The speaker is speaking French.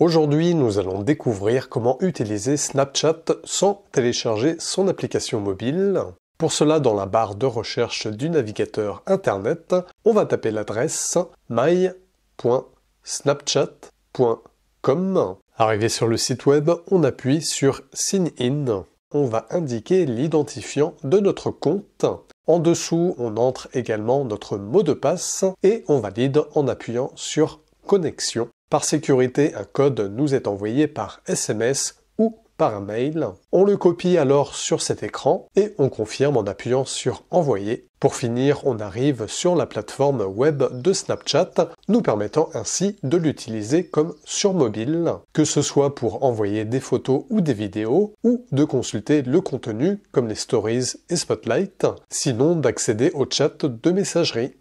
Aujourd'hui, nous allons découvrir comment utiliser Snapchat sans télécharger son application mobile. Pour cela, dans la barre de recherche du navigateur Internet, on va taper l'adresse my.snapchat.com. Arrivé sur le site web, on appuie sur Sign In. On va indiquer l'identifiant de notre compte. En dessous, on entre également notre mot de passe et on valide en appuyant sur Connexion. Par sécurité, un code nous est envoyé par SMS ou par mail. On le copie alors sur cet écran et on confirme en appuyant sur Envoyer. Pour finir, on arrive sur la plateforme web de Snapchat, nous permettant ainsi de l'utiliser comme sur mobile, que ce soit pour envoyer des photos ou des vidéos, ou de consulter le contenu comme les stories et spotlight, sinon d'accéder au chat de messagerie.